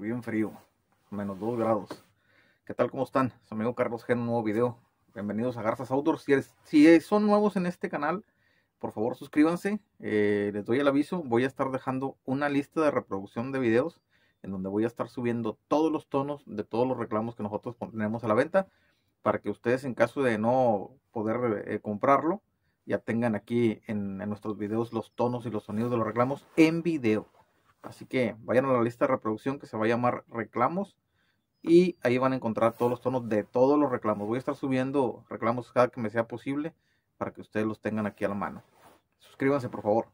bien frío, menos 2 grados. ¿Qué tal? ¿Cómo están? Su amigo Carlos G un nuevo video. Bienvenidos a Garzas Outdoors. Si, si son nuevos en este canal, por favor suscríbanse. Eh, les doy el aviso, voy a estar dejando una lista de reproducción de videos en donde voy a estar subiendo todos los tonos de todos los reclamos que nosotros tenemos a la venta para que ustedes en caso de no poder eh, comprarlo, ya tengan aquí en, en nuestros videos los tonos y los sonidos de los reclamos en video. Así que vayan a la lista de reproducción que se va a llamar reclamos y ahí van a encontrar todos los tonos de todos los reclamos. Voy a estar subiendo reclamos cada que me sea posible para que ustedes los tengan aquí a la mano. Suscríbanse por favor.